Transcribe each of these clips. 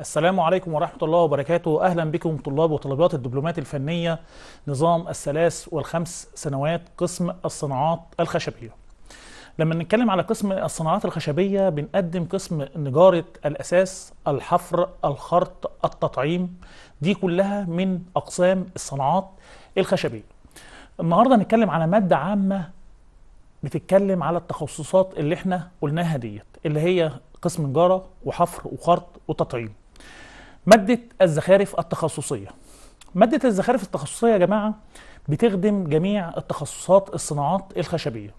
السلام عليكم ورحمة الله وبركاته أهلا بكم طلاب وطلبات الدبلومات الفنية نظام الثلاث والخمس سنوات قسم الصناعات الخشبية لما نتكلم على قسم الصناعات الخشبية بنقدم قسم نجارة الأساس الحفر الخرط التطعيم دي كلها من أقسام الصناعات الخشبية النهاردة هنتكلم على مادة عامة بتتكلم على التخصصات اللي احنا قلناها ديت اللي هي قسم نجارة وحفر وخرط وتطعيم مادة الزخارف التخصصية مادة الزخارف التخصصية يا جماعة بتخدم جميع التخصصات الصناعات الخشبية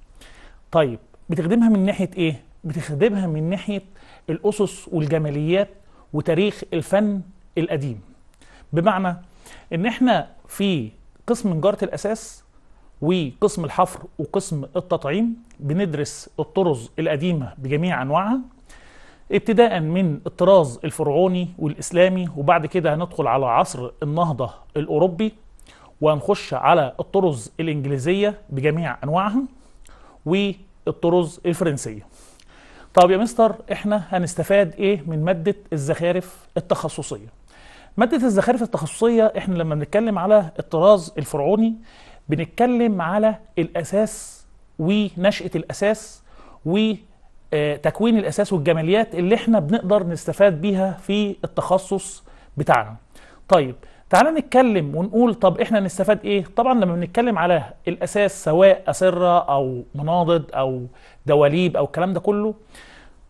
طيب بتخدمها من ناحية ايه؟ بتخدمها من ناحية الأسس والجماليات وتاريخ الفن القديم بمعنى ان احنا في قسم نجارة الأساس وقسم الحفر وقسم التطعيم بندرس الطرز القديمة بجميع أنواعها ابتداء من الطراز الفرعوني والإسلامي وبعد كده هندخل على عصر النهضة الأوروبي وهنخش على الطرز الإنجليزية بجميع أنواعها والطرز الفرنسية طب يا مستر احنا هنستفاد ايه من مادة الزخارف التخصصية مادة الزخارف التخصصية احنا لما بنتكلم على الطراز الفرعوني بنتكلم على الأساس ونشأة الأساس آه، تكوين الاساس والجماليات اللي احنا بنقدر نستفاد بيها في التخصص بتاعنا طيب تعالى نتكلم ونقول طب احنا نستفاد ايه طبعا لما بنتكلم على الاساس سواء اسره او مناضد او دواليب او الكلام ده كله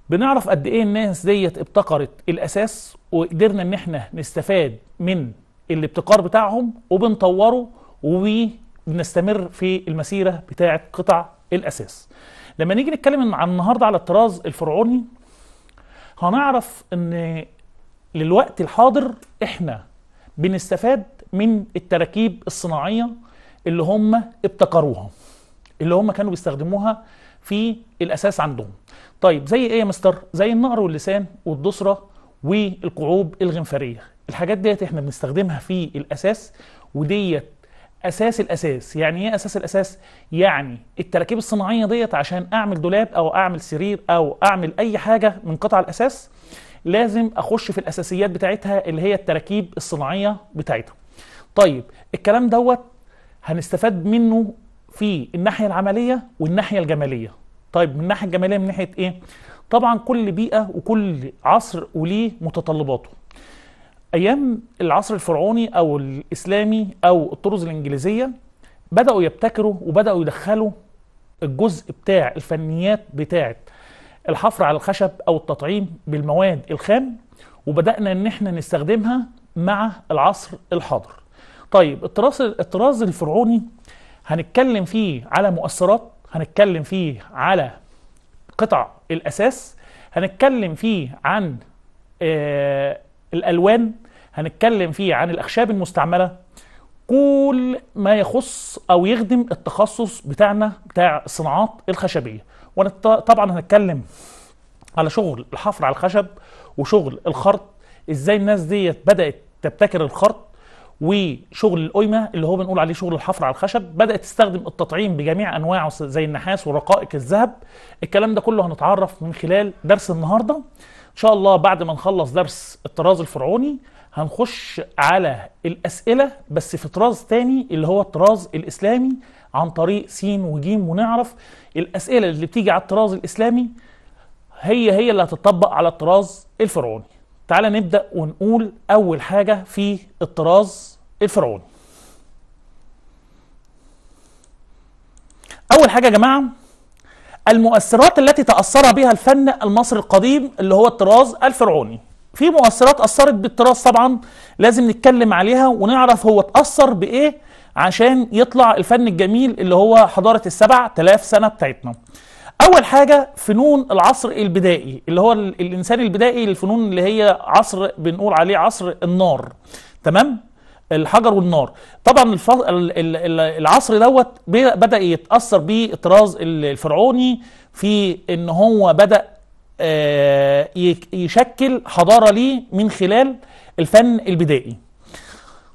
بنعرف قد ايه الناس ديت ابتكرت الاساس وقدرنا ان احنا نستفاد من الابتكار بتاعهم وبنطوره وبنستمر في المسيره بتاعه قطع الاساس لما نيجي نتكلم عن النهارده على الطراز الفرعوني هنعرف ان للوقت الحاضر احنا بنستفاد من التراكيب الصناعيه اللي هم ابتكروها اللي هم كانوا بيستخدموها في الاساس عندهم طيب زي ايه يا مستر زي النقر واللسان والدسره والقعوب الغنفريه الحاجات ديت احنا بنستخدمها في الاساس وديت اساس الاساس يعني ايه اساس الاساس يعني التراكيب الصناعيه ديت عشان اعمل دولاب او اعمل سرير او اعمل اي حاجه من قطع الاساس لازم اخش في الاساسيات بتاعتها اللي هي التراكيب الصناعيه بتاعتها طيب الكلام دوت هنستفاد منه في الناحيه العمليه والناحيه الجماليه طيب من الناحيه الجماليه من ناحيه ايه طبعا كل بيئه وكل عصر وليه متطلباته ايام العصر الفرعوني او الاسلامي او الطرز الانجليزيه بداوا يبتكروا وبداوا يدخلوا الجزء بتاع الفنيات بتاعه الحفر على الخشب او التطعيم بالمواد الخام وبدانا ان احنا نستخدمها مع العصر الحاضر طيب الطراز الطراز الفرعوني هنتكلم فيه على مؤثرات هنتكلم فيه على قطع الاساس هنتكلم فيه عن آه الألوان هنتكلم فيه عن الأخشاب المستعملة كل ما يخص أو يخدم التخصص بتاعنا بتاع الصناعات الخشبية وأنا طبعا هنتكلم على شغل الحفر على الخشب وشغل الخرط ازاي الناس ديت بدأت تبتكر الخرط وشغل القيمة اللي هو بنقول عليه شغل الحفر على الخشب بدأت تستخدم التطعيم بجميع أنواعه زي النحاس ورقائق الذهب الكلام ده كله هنتعرف من خلال درس النهاردة شاء الله بعد ما نخلص درس الطراز الفرعوني هنخش على الأسئلة بس في طراز تاني اللي هو الطراز الإسلامي عن طريق س وجيم ونعرف الأسئلة اللي بتيجي على الطراز الإسلامي هي هي اللي هتطبق على الطراز الفرعوني تعال نبدأ ونقول أول حاجة في الطراز الفرعوني أول حاجة يا جماعة المؤثرات التي تأثر بها الفن المصري القديم اللي هو الطراز الفرعوني في مؤثرات أثرت بالطراز طبعا لازم نتكلم عليها ونعرف هو اتأثر بإيه عشان يطلع الفن الجميل اللي هو حضارة السبع تلاف سنة بتاعتنا أول حاجة فنون العصر البدائي اللي هو الإنسان البدائي الفنون اللي هي عصر بنقول عليه عصر النار تمام الحجر والنار طبعا العصر دوت بدا يتاثر بيه الطراز الفرعوني في ان هو بدا آه، يشكل حضاره ليه من خلال الفن البدائي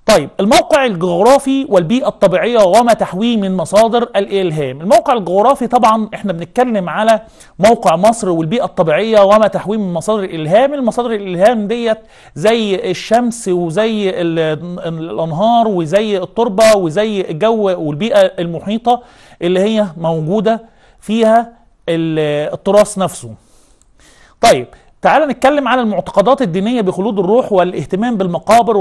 طيب الموقع الجغرافي والبيئة الطبيعية وما تحويه من مصادر الإلهام الموقع الجغرافي طبعا احنا بنتكلم على موقع مصر والبيئة الطبيعية وما تحويه من مصادر الإلهام المصادر الإلهام ديت زي الشمس وزي الأنهار وزي التربة وزي الجو والبيئة المحيطة اللي هي موجودة فيها التراث نفسه طيب تعال نتكلم على المعتقدات الدينية بخلود الروح والاهتمام بالمقابر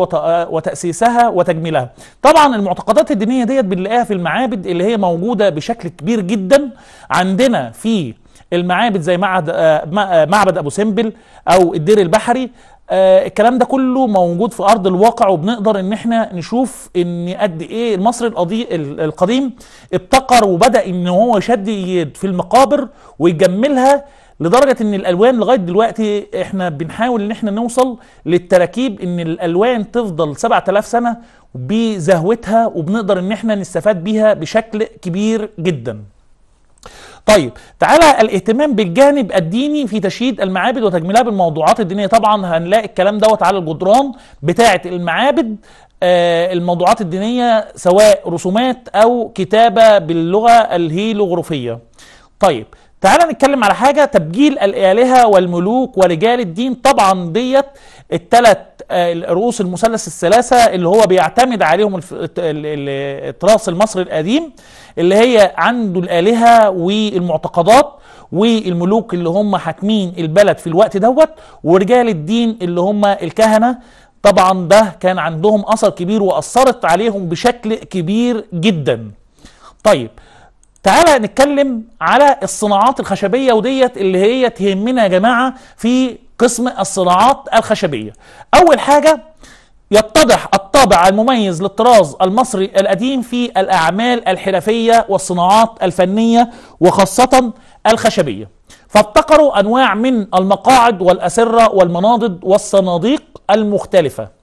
وتأسيسها وتجميلها طبعا المعتقدات الدينية ديت بنلاقيها في المعابد اللي هي موجودة بشكل كبير جدا عندنا في المعابد زي معبد آه، آه، معبد ابو سمبل او الدير البحري آه، الكلام ده كله موجود في ارض الواقع وبنقدر ان احنا نشوف ان قد ايه المصري القديم ابتكر وبدا ان هو يشد في المقابر ويجملها لدرجه ان الالوان لغايه دلوقتي احنا بنحاول ان احنا نوصل للتراكيب ان الالوان تفضل 7000 سنه بزهوتها وبنقدر ان احنا نستفاد بيها بشكل كبير جدا طيب تعالى الاهتمام بالجانب الديني في تشييد المعابد وتجميلها بالموضوعات الدينيه طبعا هنلاقي الكلام دوت على الجدران بتاعه المعابد آه الموضوعات الدينيه سواء رسومات او كتابه باللغه الهيلوغروفية طيب تعالى نتكلم على حاجة تبجيل الآلهة والملوك ورجال الدين طبعا ديت التلات آه، رؤوس المثلث الثلاثة اللي هو بيعتمد عليهم التراث المصري القديم اللي هي عنده الآلهة والمعتقدات والملوك اللي هم حاكمين البلد في الوقت دوت ورجال الدين اللي هم الكهنة طبعا ده كان عندهم أثر كبير وأثرت عليهم بشكل كبير جدا طيب تعالى نتكلم على الصناعات الخشبية وديت اللي هي تهمنا يا جماعة في قسم الصناعات الخشبية أول حاجة يتضح الطابع المميز للطراز المصري القديم في الأعمال الحرفية والصناعات الفنية وخاصة الخشبية فابتكروا أنواع من المقاعد والأسرة والمناضد والصناديق المختلفة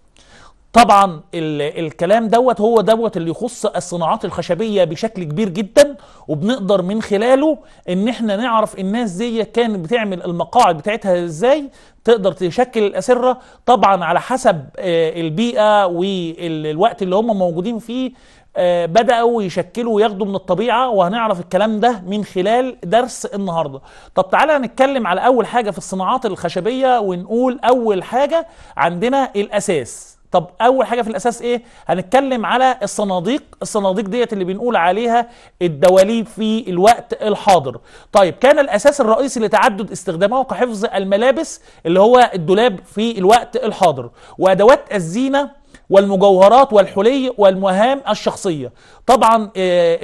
طبعا الكلام دوت هو دوت اللي يخص الصناعات الخشبية بشكل كبير جدا وبنقدر من خلاله ان احنا نعرف الناس دي كانت بتعمل المقاعد بتاعتها ازاي تقدر تشكل الأسرة طبعا على حسب آه، البيئة والوقت اللي هم موجودين فيه آه، بدأوا يشكلوا وياخدوا من الطبيعة وهنعرف الكلام ده من خلال درس النهاردة طب تعالى هنتكلم على أول حاجة في الصناعات الخشبية ونقول أول حاجة عندنا الأساس طب اول حاجه في الاساس ايه هنتكلم على الصناديق الصناديق ديت اللي بنقول عليها الدواليب في الوقت الحاضر طيب كان الاساس الرئيسي لتعدد استخدامها كحفظ الملابس اللي هو الدولاب في الوقت الحاضر وادوات الزينه والمجوهرات والحلي والمهام الشخصيه طبعا آه،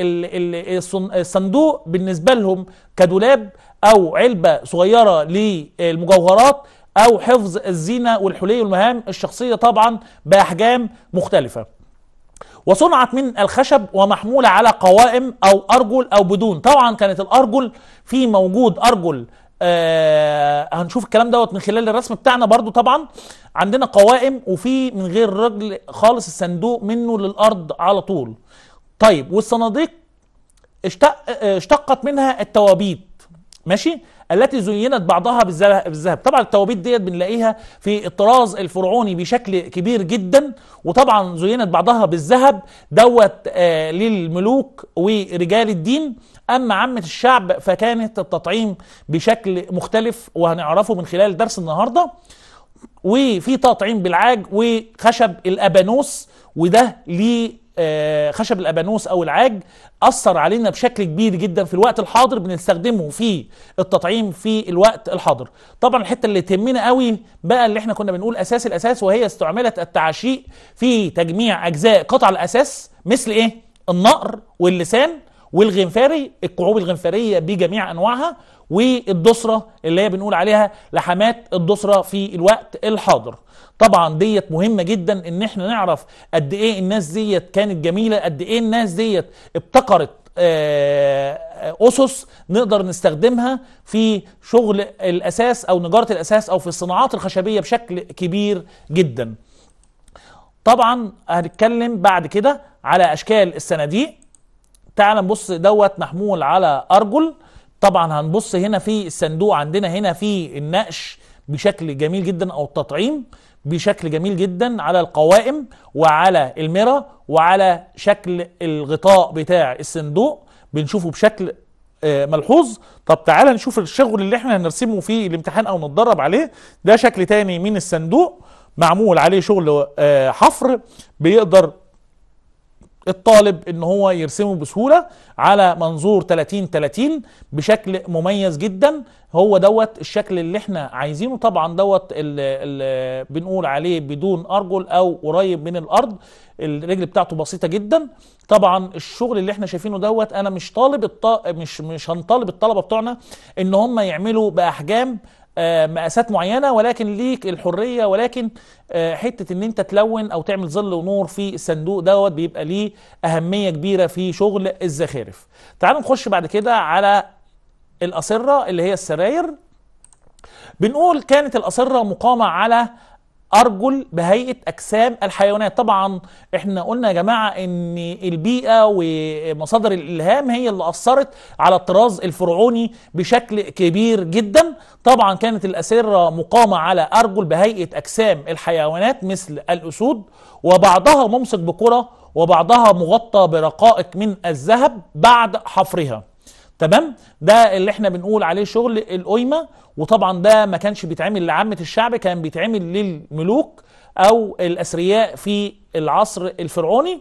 الصندوق بالنسبه لهم كدولاب او علبه صغيره للمجوهرات أو حفظ الزينة والحلي والمهام الشخصية طبعا بأحجام مختلفة وصنعت من الخشب ومحمولة على قوائم أو أرجل أو بدون طبعا كانت الأرجل في موجود أرجل آه هنشوف الكلام دوت من خلال الرسم بتاعنا برضو طبعا عندنا قوائم وفي من غير رجل خالص الصندوق منه للأرض على طول طيب والصناديق اشتق اشتقت منها التوابيت ماشي التي زينت بعضها بالذهب طبعا التوابيت ديت بنلاقيها في الطراز الفرعوني بشكل كبير جدا وطبعا زينت بعضها بالذهب دوت آه، للملوك ورجال الدين اما عامه الشعب فكانت التطعيم بشكل مختلف وهنعرفه من خلال درس النهارده وفي تطعيم بالعاج وخشب الابانوس وده ليه آه، خشب الابانوس او العاج اثر علينا بشكل كبير جدا في الوقت الحاضر بنستخدمه في التطعيم في الوقت الحاضر طبعا الحته اللي تهمنا قوي بقى اللي احنا كنا بنقول اساس الاساس وهي استعملت التعشيق في تجميع اجزاء قطع الاساس مثل ايه النقر واللسان والغنفاري الكعوب الغنفاريه بجميع انواعها والدسره اللي هي بنقول عليها لحمات الدسره في الوقت الحاضر طبعا ديت مهمه جدا ان احنا نعرف قد ايه الناس ديت كانت جميله قد ايه الناس ديت ابتكرت آه، اسس نقدر نستخدمها في شغل الاساس او نجاره الاساس او في الصناعات الخشبيه بشكل كبير جدا طبعا هنتكلم بعد كده على اشكال الصناديق تعال نبص دوت محمول على ارجل طبعا هنبص هنا في الصندوق عندنا هنا في النقش بشكل جميل جدا او التطعيم بشكل جميل جدا على القوائم وعلى الميرا وعلى شكل الغطاء بتاع الصندوق بنشوفه بشكل آه، ملحوظ طب تعالى نشوف الشغل اللي احنا هنرسمه في الامتحان او نتدرب عليه ده شكل تاني من الصندوق معمول عليه شغل آه، حفر بيقدر الطالب ان هو يرسمه بسهوله على منظور 30 30 بشكل مميز جدا هو دوت الشكل اللي احنا عايزينه طبعا دوت اللي بنقول عليه بدون ارجل او قريب من الارض الرجل بتاعته بسيطه جدا طبعا الشغل اللي احنا شايفينه دوت انا مش طالب الط... مش مش هنطالب الطلبه بتوعنا ان هم يعملوا باحجام آه، مقاسات معينه ولكن ليك الحريه ولكن آه، حته ان انت تلون او تعمل ظل ونور في الصندوق دوت بيبقى ليه اهميه كبيره في شغل الزخارف تعالوا نخش بعد كده على الأسرة اللي هي السراير بنقول كانت الأسرة مقامه على ارجل بهيئه اجسام الحيوانات طبعا احنا قلنا يا جماعه ان البيئه ومصادر الالهام هي اللي اثرت على الطراز الفرعوني بشكل كبير جدا طبعا كانت الاسره مقامه على ارجل بهيئه اجسام الحيوانات مثل الاسود وبعضها ممسك بكره وبعضها مغطى برقائق من الذهب بعد حفرها تمام ده اللي احنا بنقول عليه شغل القيمه وطبعا ده ما كانش بيتعمل لعامه الشعب كان بيتعمل للملوك او الاثرياء في العصر الفرعوني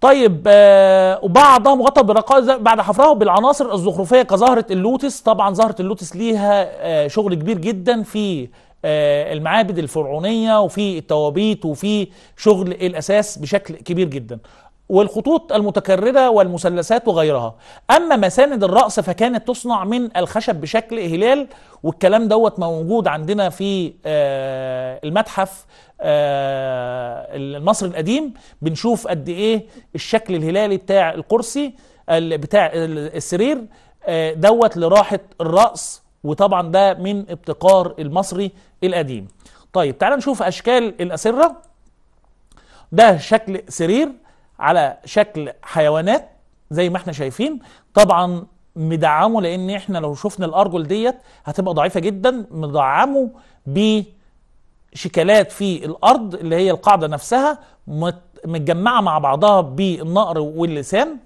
طيب آه وبعضها غطى بالرقائق بعد حفرها بالعناصر الزخرفيه كزهره اللوتس طبعا زهره اللوتس ليها آه شغل كبير جدا في آه المعابد الفرعونيه وفي التوابيت وفي شغل الاساس بشكل كبير جدا والخطوط المتكررة والمثلثات وغيرها أما مساند الرأس فكانت تصنع من الخشب بشكل هلال والكلام دوت موجود عندنا في آه، المتحف آه، المصري القديم بنشوف قد إيه الشكل الهلالي بتاع الكرسي بتاع السرير آه، دوت لراحة الرأس وطبعا ده من ابتكار المصري القديم طيب تعال نشوف أشكال الأسرة ده شكل سرير على شكل حيوانات زي ما احنا شايفين طبعا مدعمه لان احنا لو شفنا الارجل ديت هتبقى ضعيفه جدا مدعمه بشكالات في الارض اللي هي القاعده نفسها متجمعه مع بعضها بالنقر واللسان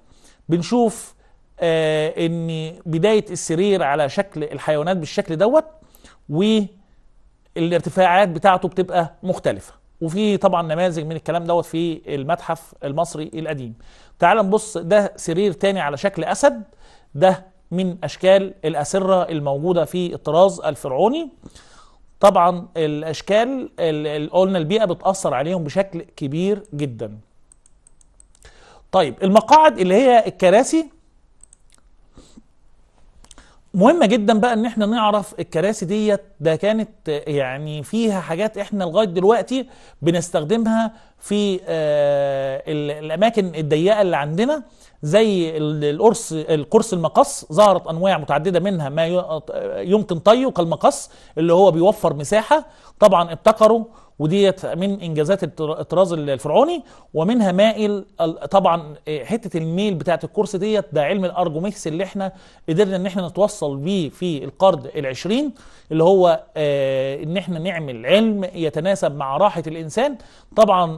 بنشوف آه ان بدايه السرير على شكل الحيوانات بالشكل دوت والارتفاعات بتاعته بتبقى مختلفه وفي طبعا نماذج من الكلام دوت في المتحف المصري القديم تعال نبص ده سرير تاني على شكل أسد ده من أشكال الأسرة الموجودة في الطراز الفرعوني طبعا الأشكال اللي قلنا البيئة بتأثر عليهم بشكل كبير جدا طيب المقاعد اللي هي الكراسي مهمة جدا بقى ان احنا نعرف الكراسي ديت ده كانت يعني فيها حاجات احنا لغايه دلوقتي بنستخدمها في آه، الاماكن الضيقه اللي عندنا زي القرص القرص المقص ظهرت انواع متعدده منها ما يمكن طيه كالمقص اللي هو بيوفر مساحه طبعا ابتكروا وديت من انجازات الطراز الفرعوني ومنها مائل طبعا آه، حته الميل بتاعه الكرسي ديت ده علم الارجوميكس اللي احنا قدرنا ان احنا نتوصل بيه في القرن العشرين اللي هو آه، ان احنا نعمل علم يتناسب مع راحه الانسان طبعا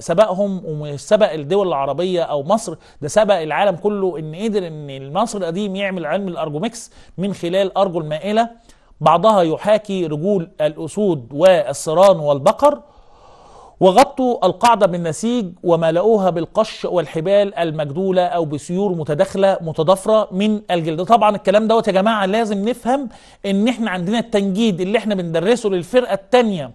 سبقهم وسبق الدول العربيه او مصر ده سبق العالم كله ان قدر ان المصري القديم يعمل علم الارجوميكس من خلال ارجل مائله بعضها يحاكي رجول الأسود والسران والبقر وغطوا القاعدة بالنسيج وملؤوها بالقش والحبال المجدولة أو بسيور متداخلة متضافرة من الجلد طبعا الكلام دوت يا جماعة لازم نفهم إن إحنا عندنا التنجيد اللي إحنا بندرسه للفرقة التانية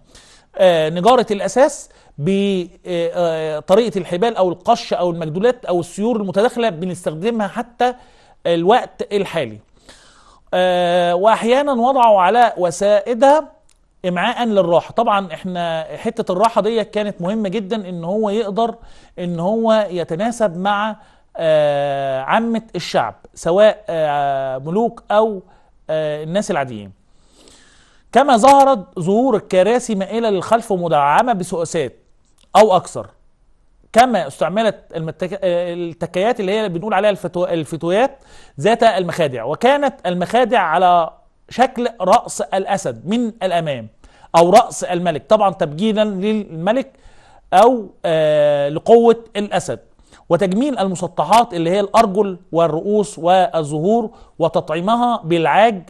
آه نجارة الأساس بطريقة آه، آه، الحبال أو القش أو المجدولات أو السيور المتداخلة بنستخدمها حتى الوقت الحالي آه، واحيانا وضعوا على وسائدها امعاء للراحه طبعا احنا حته الراحه دي كانت مهمه جدا ان هو يقدر ان هو يتناسب مع آه، عامه الشعب سواء آه، ملوك او الناس العاديين كما ظهرت ظهور الكراسي مائله للخلف ومدعمه بسؤسات او اكثر كما استعملت آه، التكيات اللي هي بنقول عليها الفتويات ذات المخادع وكانت المخادع على شكل رأس الأسد من الأمام أو رأس الملك طبعا تبجيلا للملك أو آه لقوة الأسد وتجميل المسطحات اللي هي الأرجل والرؤوس والزهور وتطعيمها بالعاج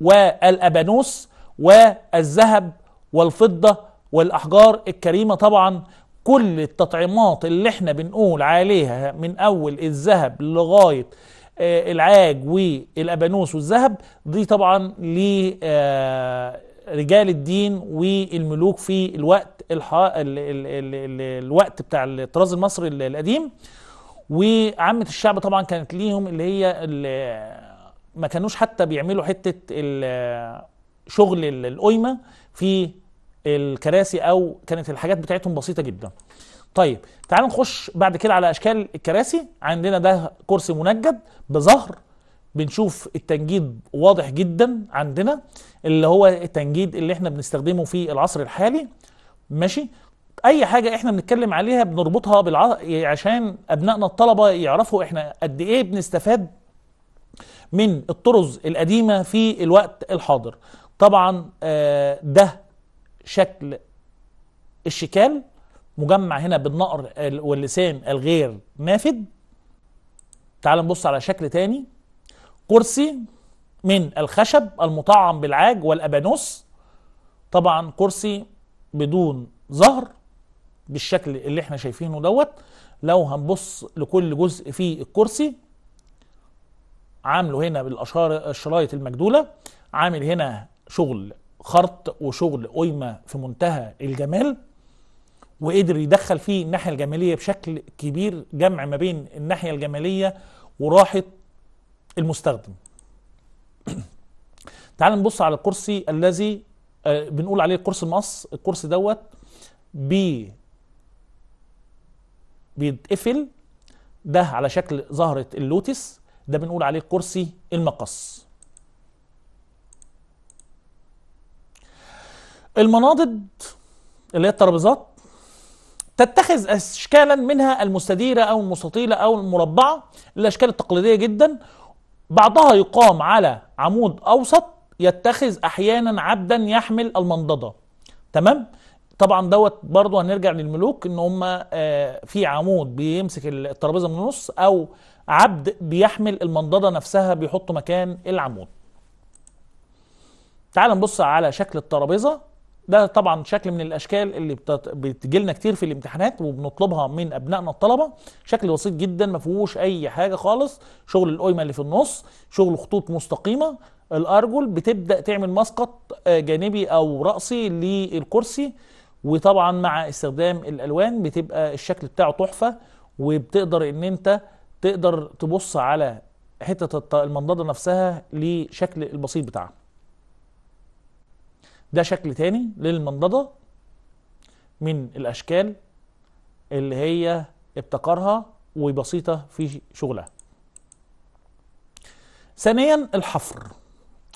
والأبانوس والذهب والفضة والأحجار الكريمة طبعا كل التطعيمات اللي احنا بنقول عليها من اول الذهب لغايه آه، العاج والابانوس والذهب دي طبعا لرجال آه، الدين والملوك في الوقت الحق... ال... ال... ال... الوقت بتاع الطراز المصري القديم وعامه الشعب طبعا كانت ليهم اللي هي اللي ما كانوش حتى بيعملوا حته شغل القيمه في الكراسي او كانت الحاجات بتاعتهم بسيطه جدا طيب تعالوا نخش بعد كده على اشكال الكراسي عندنا ده كرسي منجد بظهر بنشوف التنجيد واضح جدا عندنا اللي هو التنجيد اللي احنا بنستخدمه في العصر الحالي ماشي اي حاجه احنا بنتكلم عليها بنربطها بالع... عشان ابنائنا الطلبه يعرفوا احنا قد ايه بنستفاد من الطرز القديمه في الوقت الحاضر طبعا آه، ده شكل الشكال مجمع هنا بالنقر واللسان الغير نافد تعال نبص على شكل تاني كرسي من الخشب المطعم بالعاج والابانوس طبعا كرسي بدون ظهر بالشكل اللي احنا شايفينه دوت لو هنبص لكل جزء في الكرسي عامله هنا بالاشاره الشرايط المجدوله عامل هنا شغل خرط وشغل قيمة في منتهى الجمال وقدر يدخل فيه الناحية الجمالية بشكل كبير جمع ما بين الناحية الجمالية وراحة المستخدم تعال نبص على الكرسي الذي آه، بنقول عليه الكرسي المقص الكرسي دوت بي بيتقفل ده على شكل زهرة اللوتس ده بنقول عليه كرسي المقص المناضد اللي هي الترابيزات تتخذ اشكالا منها المستديره او المستطيله او المربعه الاشكال التقليديه جدا بعضها يقام على عمود اوسط يتخذ احيانا عبدا يحمل المنضده تمام طبعا دوت برضه هنرجع للملوك ان هم آه، في عمود بيمسك الترابيزه من النص او عبد بيحمل المنضده نفسها بيحطه مكان العمود تعال نبص على شكل الترابيزه ده طبعا شكل من الاشكال اللي بتجي لنا كتير في الامتحانات وبنطلبها من ابنائنا الطلبه شكل بسيط جدا ما فيهوش اي حاجه خالص شغل القيمه اللي في النص شغل خطوط مستقيمه الارجل بتبدا تعمل مسقط آه، جانبي او راسي للكرسي وطبعا مع استخدام الالوان بتبقى الشكل بتاعه تحفه وبتقدر ان انت تقدر تبص على حته المنضده نفسها لشكل البسيط بتاعها ده شكل تاني للمنضدة من الأشكال اللي هي ابتكرها وبسيطة في شغلها ثانيا الحفر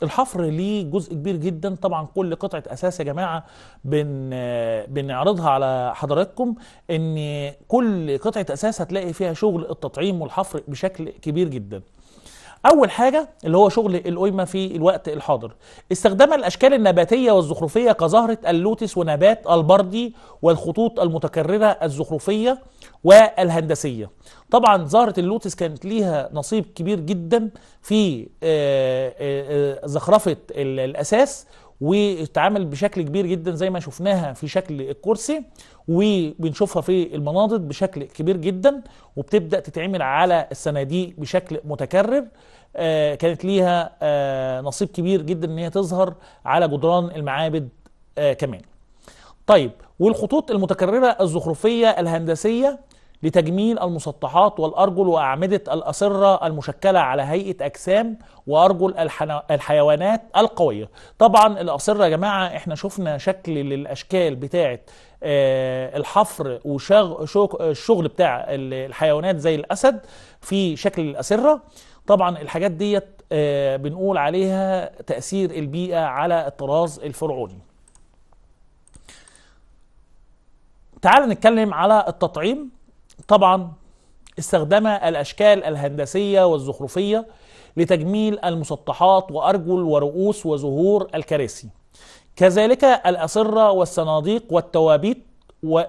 الحفر ليه جزء كبير جدا طبعا كل قطعة أساس يا جماعة بن بنعرضها على حضراتكم إن كل قطعة أساس هتلاقي فيها شغل التطعيم والحفر بشكل كبير جدا اول حاجه اللي هو شغل القيمه في الوقت الحاضر استخدام الاشكال النباتيه والزخرفيه كزهره اللوتس ونبات البردي والخطوط المتكرره الزخرفيه والهندسيه طبعا زهره اللوتس كانت ليها نصيب كبير جدا في آه، آه، آه، زخرفه الاساس وتعامل بشكل كبير جدا زي ما شفناها في شكل الكرسي وبنشوفها في المناضد بشكل كبير جدا وبتبدا تتعمل على الصناديق بشكل متكرر آه، كانت ليها آه، نصيب كبير جدا ان هي تظهر على جدران المعابد آه، كمان طيب والخطوط المتكرره الزخرفيه الهندسيه لتجميل المسطحات والأرجل وأعمدة الأسرة المشكلة على هيئة أجسام وأرجل الحيوانات القوية طبعا الأسرة يا جماعة احنا شفنا شكل للأشكال بتاعة آه، الحفر والشغل بتاع الحيوانات زي الأسد في شكل الأسرة طبعا الحاجات ديت آه، بنقول عليها تأثير البيئة على الطراز الفرعوني تعال نتكلم على التطعيم طبعا استخدم الأشكال الهندسية والزخرفية لتجميل المسطحات وأرجل ورؤوس وزهور الكراسي كذلك الأسرة والصناديق والتوابيت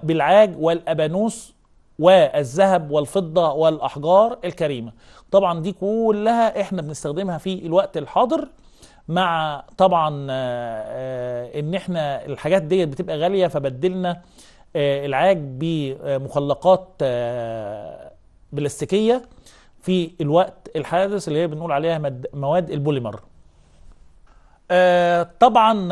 بالعاج والأبانوس والذهب والفضة والأحجار الكريمة طبعا دي كلها احنا بنستخدمها في الوقت الحاضر مع طبعا آه، آه، ان احنا الحاجات ديت بتبقى غالية فبدلنا آه، العاج بمخلقات آه، بلاستيكيه في الوقت الحادث اللي هي بنقول عليها مواد البوليمر آه، طبعا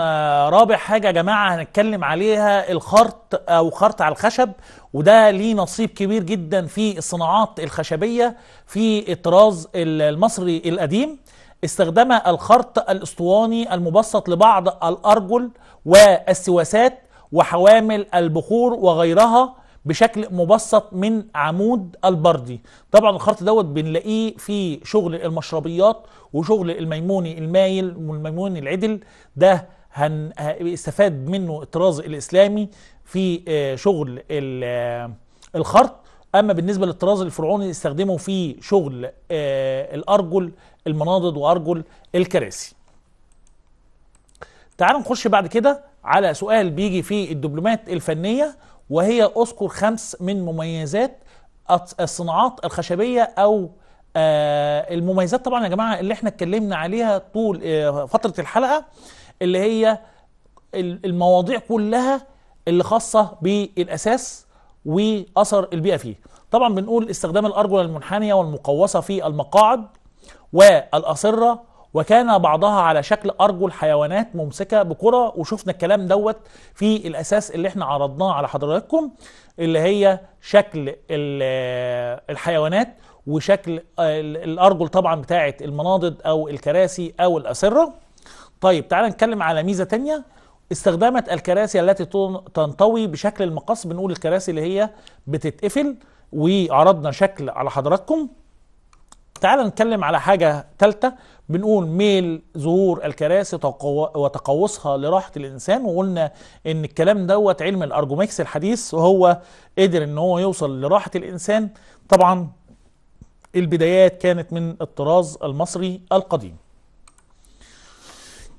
رابع حاجة يا جماعة هنتكلم عليها الخرط أو خرط على الخشب وده ليه نصيب كبير جدا في الصناعات الخشبية في الطراز المصري القديم استخدم الخرط الاسطواني المبسط لبعض الأرجل والسواسات وحوامل البخور وغيرها بشكل مبسط من عمود البردي طبعا الخرط دوت بنلاقيه في شغل المشربيات وشغل الميموني المايل والميموني العدل ده هنستفاد منه الطراز الاسلامي في آه، شغل آه، الخرط اما بالنسبه للطراز الفرعوني استخدمه في شغل آه، الارجل المناضد وارجل الكراسي تعالوا نخش بعد كده على سؤال بيجي في الدبلومات الفنية وهي أذكر خمس من مميزات الصناعات الخشبية أو آه، المميزات طبعا يا جماعة اللي احنا اتكلمنا عليها طول آه، فترة الحلقة اللي هي المواضيع كلها اللي خاصة بالأساس وأثر البيئة فيه طبعا بنقول استخدام الأرجل المنحنية والمقوسة في المقاعد والأصرة وكان بعضها على شكل ارجل حيوانات ممسكه بكره وشفنا الكلام دوت في الاساس اللي احنا عرضناه على حضراتكم اللي هي شكل الحيوانات وشكل الارجل طبعا بتاعه المناضد او الكراسي او الاسره طيب تعال نتكلم على ميزه تانية استخدمت الكراسي التي تنطوي بشكل المقص بنقول الكراسي اللي هي بتتقفل وعرضنا شكل على حضراتكم تعال نتكلم على حاجة ثالثة بنقول ميل ظهور الكراسي وتقوسها لراحة الإنسان وقلنا إن الكلام دوت علم الأرجوميكس الحديث وهو قدر إن هو يوصل لراحة الإنسان طبعا البدايات كانت من الطراز المصري القديم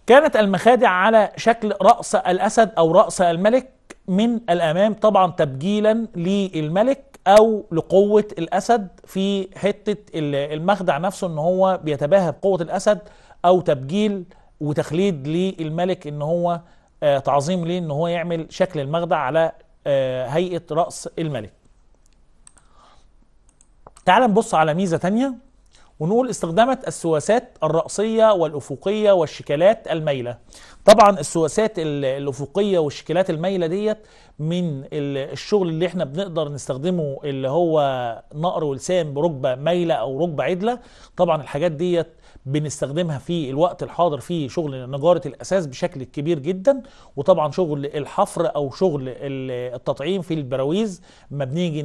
كانت المخادع على شكل رأس الأسد أو رأس الملك من الأمام طبعا تبجيلا للملك او لقوه الاسد في حته المخدع نفسه ان هو بيتباهى بقوه الاسد او تبجيل وتخليد للملك ان هو آه، تعظيم ليه ان هو يعمل شكل المخدع على آه، هيئه راس الملك تعال نبص على ميزه تانية ونقول استخدمت السواسات الرأسية والأفقية والشكلات المايلة طبعا السواسات الأفقية والشكلات المايلة ديت من الشغل اللي احنا بنقدر نستخدمه اللي هو نقر ولسان بركبة مايلة أو ركبة عدلة طبعا الحاجات ديت بنستخدمها في الوقت الحاضر في شغل نجاره الاساس بشكل كبير جدا وطبعا شغل الحفر او شغل التطعيم في البراويز ما بنيجي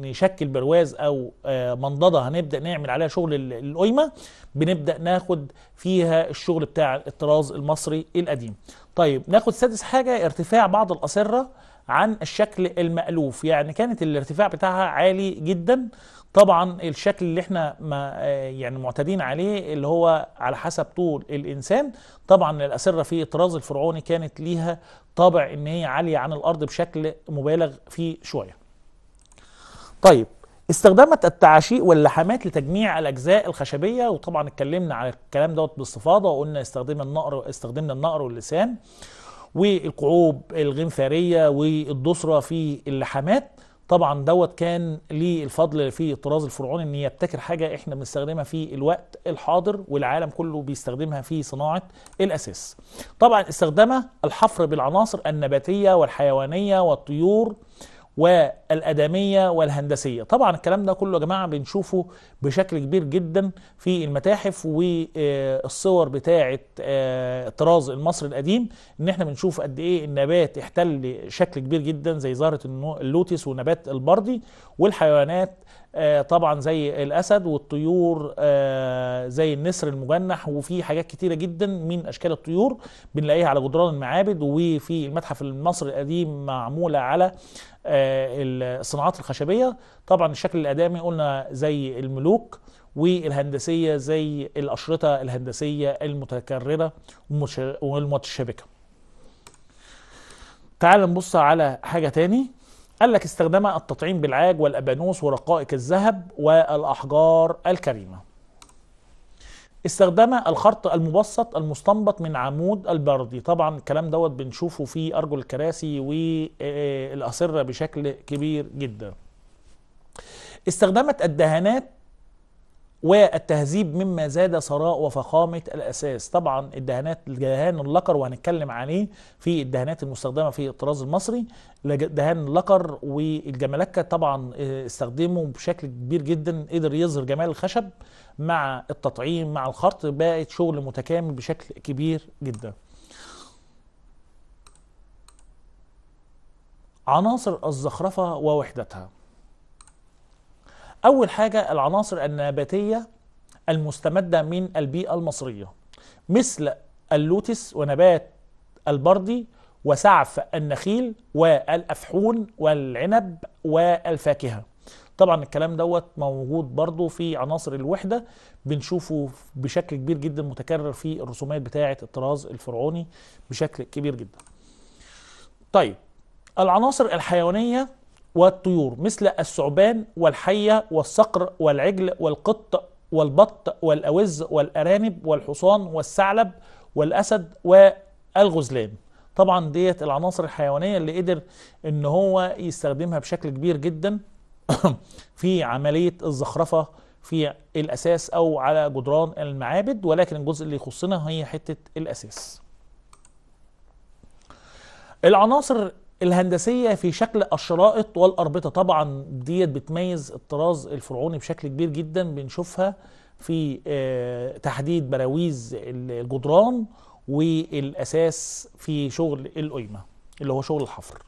نشكل برواز او آه، منضده هنبدا نعمل عليها شغل القيمه بنبدا ناخد فيها الشغل بتاع الطراز المصري القديم طيب ناخد سادس حاجه ارتفاع بعض الاسره عن الشكل المألوف يعني كانت الارتفاع بتاعها عالي جدا طبعا الشكل اللي احنا ما آه، يعني معتادين عليه اللي هو على حسب طول الانسان طبعا الاسره في الطراز الفرعوني كانت ليها طابع ان هي عاليه عن الارض بشكل مبالغ فيه شويه. طيب استخدمت التعاشيق واللحامات لتجميع الاجزاء الخشبيه وطبعا اتكلمنا على الكلام دوت باستفاضه وقلنا استخدمنا النقر استخدمنا النقر واللسان والقعوب الغنفارية والدسرة في اللحامات طبعا دوت كان ليه الفضل في الطراز الفرعوني ان يبتكر حاجه احنا بنستخدمها في الوقت الحاضر والعالم كله بيستخدمها في صناعه الاساس. طبعا استخدم الحفر بالعناصر النباتيه والحيوانيه والطيور والادميه والهندسيه طبعا الكلام ده كله يا جماعه بنشوفه بشكل كبير جدا في المتاحف والصور آه، بتاعه آه، الطراز المصري القديم ان احنا بنشوف قد ايه النبات احتل شكل كبير جدا زي زهره اللوتس ونبات البردي والحيوانات آه، طبعا زي الاسد والطيور آه، زي النسر المجنح وفي حاجات كتيره جدا من اشكال الطيور بنلاقيها على جدران المعابد وفي المتحف المصري القديم معموله على آه، الصناعات الخشبيه طبعا الشكل الادامي قلنا زي الملوك والهندسيه زي الاشرطه الهندسيه المتكرره والمتشابكه تعال نبص على حاجه تاني قال لك استخدم التطعيم بالعاج والأبانوس ورقائق الذهب والأحجار الكريمة استخدم الخرط المبسط المستنبط من عمود البردي طبعا الكلام دوت بنشوفه في أرجل الكراسي والأسرة آه، آه، بشكل كبير جدا استخدمت الدهانات والتهذيب مما زاد ثراء وفخامة الأساس طبعا الدهانات دهان اللقر وهنتكلم عليه في الدهانات المستخدمة في الطراز المصري دهان اللقر والجملكة طبعا آه، استخدمه بشكل كبير جدا قدر يظهر جمال الخشب مع التطعيم مع الخرط بقت شغل متكامل بشكل كبير جدا عناصر الزخرفة ووحدتها أول حاجة العناصر النباتية المستمدة من البيئة المصرية مثل اللوتس ونبات البردي وسعف النخيل والأفحون والعنب والفاكهة طبعا الكلام دوت موجود برضو في عناصر الوحدة بنشوفه بشكل كبير جدا متكرر في الرسومات بتاعة الطراز الفرعوني بشكل كبير جدا طيب العناصر الحيوانية والطيور مثل الثعبان والحية والصقر والعجل والقط والبط والأوز والأرانب والحصان والثعلب والأسد والغزلان طبعا ديت العناصر الحيوانية اللي قدر ان هو يستخدمها بشكل كبير جدا في عملية الزخرفة في الأساس أو على جدران المعابد ولكن الجزء اللي يخصنا هي حتة الأساس العناصر الهندسيه في شكل الشرائط والاربطه طبعا ديت بتميز الطراز الفرعوني بشكل كبير جدا بنشوفها في آه، تحديد براويز الجدران والاساس في شغل القيمه اللي هو شغل الحفر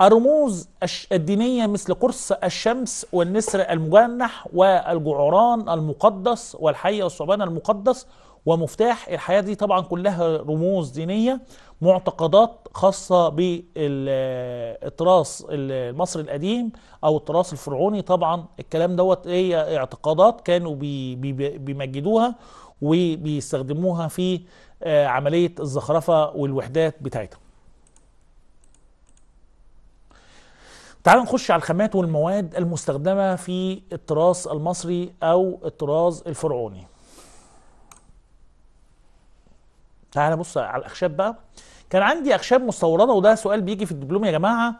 الرموز الدينية مثل قرص الشمس والنسر المجنح والجعران المقدس والحية والثعبان المقدس ومفتاح الحياة دي طبعا كلها رموز دينية معتقدات خاصة بالتراث المصري القديم أو التراث الفرعوني طبعا الكلام دوت هي اعتقادات كانوا بيمجدوها وبيستخدموها في آه، عملية الزخرفة والوحدات بتاعتهم تعالوا نخش على الخامات والمواد المستخدمة في التراث المصري أو التراث الفرعوني تعالى بص على الاخشاب بقى كان عندي اخشاب مستورده وده سؤال بيجي في الدبلوم يا جماعه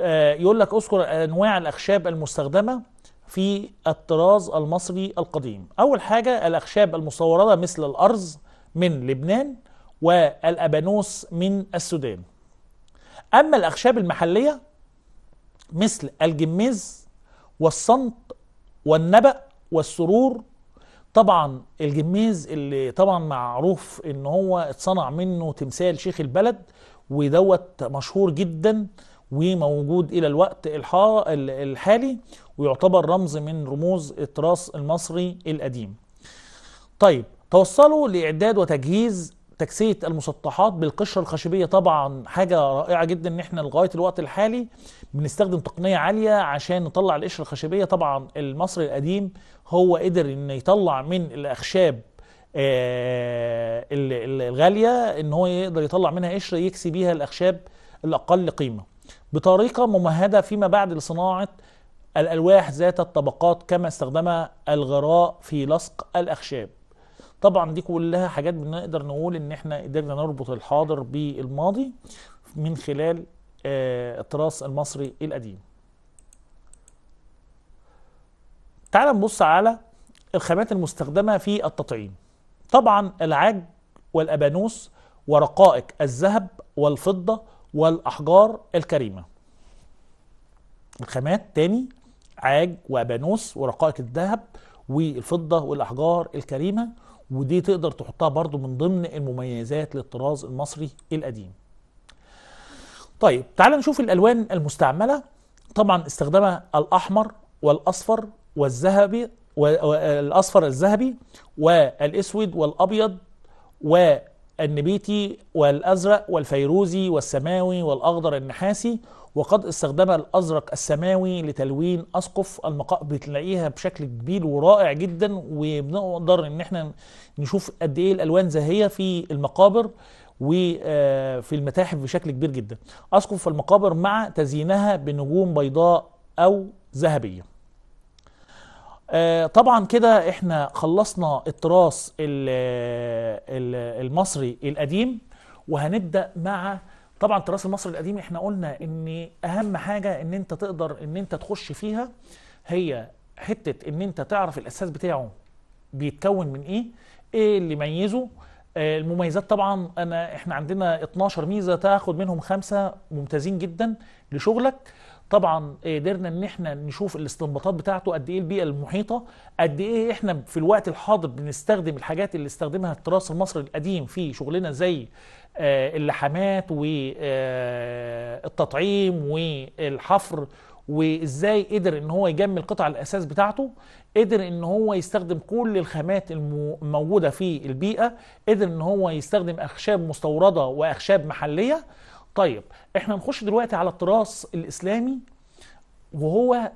آه، يقول لك اذكر انواع الاخشاب المستخدمه في الطراز المصري القديم اول حاجه الاخشاب المستورده مثل الارز من لبنان والابانوس من السودان اما الاخشاب المحليه مثل الجميز والصنط والنبأ والسرور طبعا الجميز اللي طبعا معروف ان هو اتصنع منه تمثال شيخ البلد ودوت مشهور جدا وموجود الى الوقت الحالي ويعتبر رمز من رموز التراث المصري القديم طيب توصلوا لاعداد وتجهيز تكسيه المسطحات بالقشره الخشبيه طبعا حاجه رائعه جدا ان احنا لغايه الوقت الحالي بنستخدم تقنيه عاليه عشان نطلع القشره الخشبيه طبعا المصري القديم هو قدر انه يطلع من الاخشاب آه، الغاليه ان هو يقدر يطلع منها قشره يكسي بيها الاخشاب الاقل قيمه بطريقه ممهده فيما بعد لصناعه الالواح ذات الطبقات كما استخدمها الغراء في لصق الاخشاب طبعا دي كلها حاجات بنقدر نقول ان احنا قدرنا نربط الحاضر بالماضي من خلال آه، التراث المصري القديم تعال نبص على الخامات المستخدمه في التطعيم طبعا العاج والابانوس ورقائق الذهب والفضه والاحجار الكريمه الخامات تاني عاج وابانوس ورقائق الذهب والفضه والاحجار الكريمه ودي تقدر تحطها برضو من ضمن المميزات للطراز المصري القديم طيب تعال نشوف الالوان المستعمله طبعا استخدمها الاحمر والاصفر والذهبي والاصفر الذهبي والاسود والابيض والنبيتي والازرق والفيروزي والسماوي والاخضر النحاسي وقد استخدم الازرق السماوي لتلوين اسقف المقابر بتلاقيها بشكل كبير ورائع جدا وبنقدر ان احنا نشوف قد ايه الالوان زاهيه في المقابر وفي آه، المتاحف بشكل كبير جدا اسقف المقابر مع تزيينها بنجوم بيضاء او ذهبيه آه، طبعا كده احنا خلصنا التراث آه، المصري القديم وهنبدا مع طبعا تراث المصري القديم احنا قلنا ان اهم حاجه ان انت تقدر ان انت تخش فيها هي حته ان انت تعرف الاساس بتاعه بيتكون من ايه ايه اللي يميزه آه المميزات طبعا انا احنا عندنا 12 ميزه تاخد منهم خمسه ممتازين جدا لشغلك طبعا قدرنا ان احنا نشوف الاستنباطات بتاعته قد ايه البيئه المحيطه قد ايه احنا في الوقت الحاضر بنستخدم الحاجات اللي استخدمها التراث المصري القديم في شغلنا زي آه، اللحمات والتطعيم آه، والحفر وازاي قدر ان هو يجمل قطع الاساس بتاعته قدر ان هو يستخدم كل الخامات الموجوده في البيئه قدر ان هو يستخدم اخشاب مستورده واخشاب محليه طيب احنا نخش دلوقتي على التراث الاسلامي وهو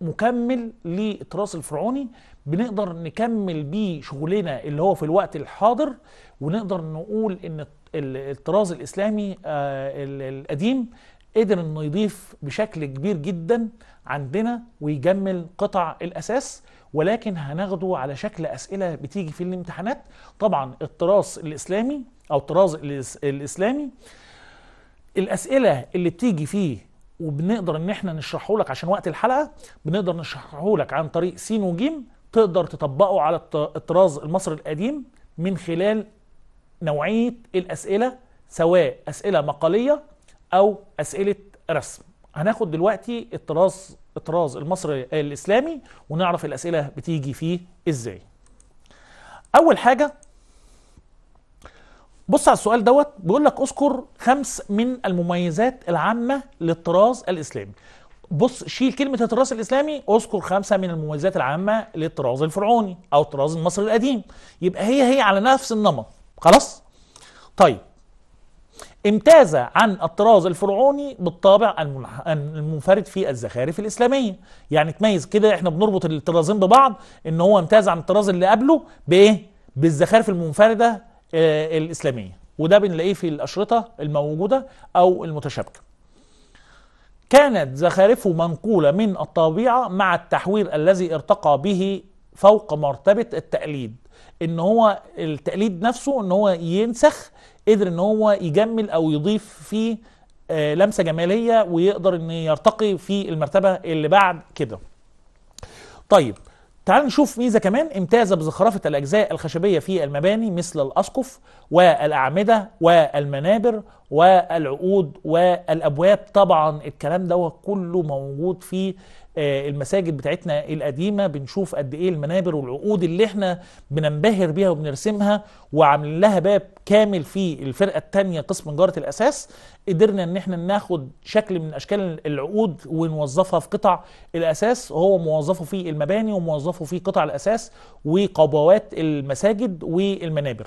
مكمل للتراث الفرعوني بنقدر نكمل بيه شغلنا اللي هو في الوقت الحاضر ونقدر نقول ان الطراز الاسلامي آه، القديم قدر انه يضيف بشكل كبير جدا عندنا ويجمل قطع الاساس ولكن هناخده على شكل اسئله بتيجي في الامتحانات طبعا التراث الاسلامي او الطراز الاسلامي الاسئله اللي بتيجي فيه وبنقدر ان احنا نشرحه لك عشان وقت الحلقه بنقدر نشرحه لك عن طريق س وج تقدر تطبقه على الطراز المصري القديم من خلال نوعيه الاسئله سواء اسئله مقاليه او اسئله رسم هناخد دلوقتي الطراز الطراز المصري الاسلامي ونعرف الاسئله بتيجي فيه ازاي اول حاجه بص على السؤال دوت بيقول لك اذكر خمس من المميزات العامه للطراز الاسلامي بص شيل كلمه الطراز الاسلامي اذكر خمسه من المميزات العامه للطراز الفرعوني او الطراز المصري القديم يبقى هي هي على نفس النمط خلاص طيب امتاز عن الطراز الفرعوني بالطابع المنفرد في الزخارف الاسلاميه يعني تميز كده احنا بنربط الطرازين ببعض ان هو امتاز عن الطراز اللي قبله بايه بالزخارف المنفرده آه، الإسلامية وده بنلاقيه في الأشرطة الموجودة أو المتشابكة كانت زخارفه منقولة من الطبيعة مع التحوير الذي ارتقى به فوق مرتبة التقليد ان هو التقليد نفسه ان هو ينسخ قدر ان هو يجمل او يضيف فيه آه لمسة جمالية ويقدر ان يرتقي في المرتبة اللي بعد كده طيب تعال نشوف ميزة كمان امتاز بزخرفة الأجزاء الخشبية في المباني مثل الأسقف والأعمدة والمنابر والعقود والأبواب طبعا الكلام ده كله موجود في آه، المساجد بتاعتنا القديمه بنشوف قد ايه المنابر والعقود اللي احنا بننبهر بيها وبنرسمها وعاملين لها باب كامل في الفرقه الثانيه قسم نجاره الاساس قدرنا ان احنا ناخد شكل من اشكال العقود ونوظفها في قطع الاساس هو موظفه في المباني وموظفه في قطع الاساس وقبوات المساجد والمنابر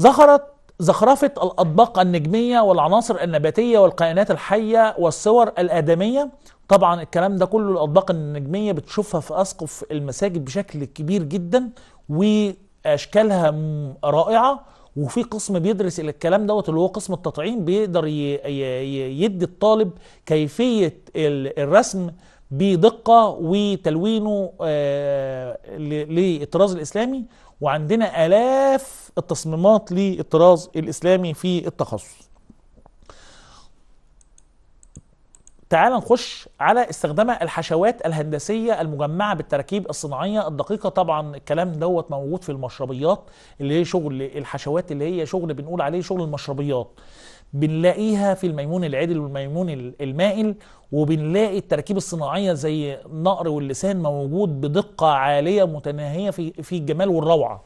ظهرت زخرفة الأطباق النجمية والعناصر النباتية والكائنات الحية والصور الآدمية طبعا الكلام ده كله الأطباق النجمية بتشوفها في أسقف المساجد بشكل كبير جدا وأشكالها رائعة وفي قسم بيدرس الكلام دوت اللي هو قسم التطعيم بيقدر يدي الطالب كيفية الرسم بدقة وتلوينه آه، للطراز الإسلامي وعندنا آلاف التصميمات للطراز الاسلامي في التخصص تعال نخش على استخدام الحشوات الهندسيه المجمعه بالتراكيب الصناعيه الدقيقه طبعا الكلام دوت موجود في المشربيات اللي هي شغل الحشوات اللي هي شغل بنقول عليه شغل المشربيات بنلاقيها في الميمون العدل والميمون المائل وبنلاقي التركيب الصناعيه زي النقر واللسان موجود بدقه عاليه متناهيه في في الجمال والروعه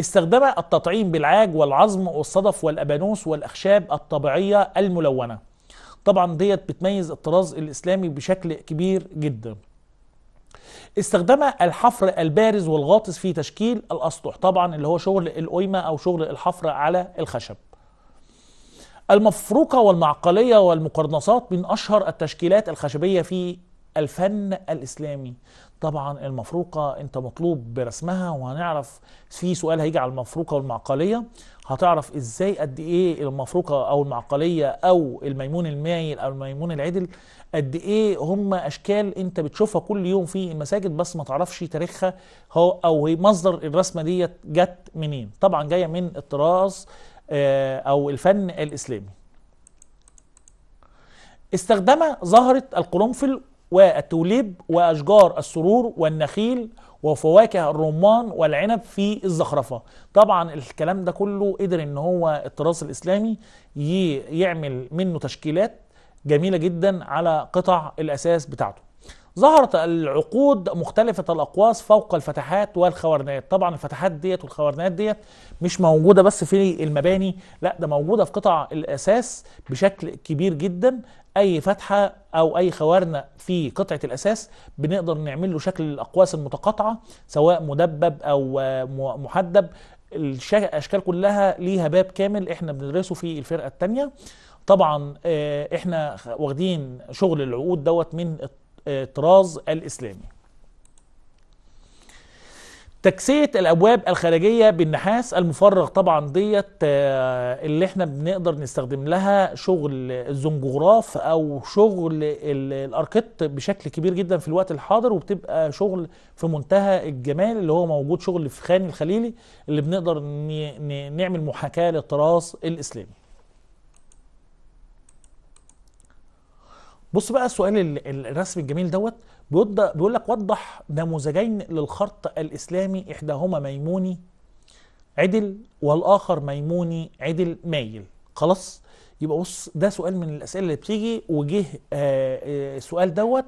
استخدم التطعيم بالعاج والعظم والصدف والأبانوس والأخشاب الطبيعية الملونة طبعا ديت بتميز الطراز الإسلامي بشكل كبير جدا استخدم الحفر البارز والغاطس في تشكيل الأسطح طبعا اللي هو شغل القيمة أو شغل الحفر على الخشب المفروقة والمعقلية والمقرنصات من أشهر التشكيلات الخشبية في الفن الاسلامي طبعا المفروقه انت مطلوب برسمها وهنعرف في سؤال هيجي على المفروقه والمعقليه هتعرف ازاي قد ايه المفروقه او المعقليه او الميمون المايل او الميمون العدل قد ايه هم اشكال انت بتشوفها كل يوم في المساجد بس ما تعرفش تاريخها هو او هي مصدر الرسمه ديت جت منين طبعا جايه من الطراز آه، او الفن الاسلامي استخدم زهره القرنفل والتوليب وأشجار السرور والنخيل وفواكه الرمان والعنب في الزخرفة طبعا الكلام ده كله قدر ان هو التراث الإسلامي يعمل منه تشكيلات جميلة جدا على قطع الأساس بتاعته ظهرت العقود مختلفة الأقواس فوق الفتحات والخورنات طبعا الفتحات ديت والخورنات ديت مش موجودة بس في المباني لا ده موجودة في قطع الأساس بشكل كبير جدا اي فتحه او اي خوارنه في قطعه الاساس بنقدر نعمل له شكل الاقواس المتقاطعه سواء مدبب او محدب الاشكال كلها ليها باب كامل احنا بندرسه في الفرقه الثانيه طبعا آه، احنا واخدين شغل العقود دوت من الطراز آه، الاسلامي تكسية الابواب الخارجية بالنحاس المفرغ طبعا ديت آه، اللي احنا بنقدر نستخدم لها شغل الزنجغراف او شغل الاركت بشكل كبير جدا في الوقت الحاضر وبتبقى شغل في منتهى الجمال اللي هو موجود شغل في خان الخليلي اللي بنقدر نعمل محاكاة للتراث الاسلامي بص بقى السؤال الرسم الجميل دوت بيقول لك وضح نموذجين للخرط الاسلامي احداهما ميموني عدل والاخر ميموني عدل مايل خلاص يبقى بص ده سؤال من الاسئله اللي بتيجي وجه السؤال آه، آه، دوت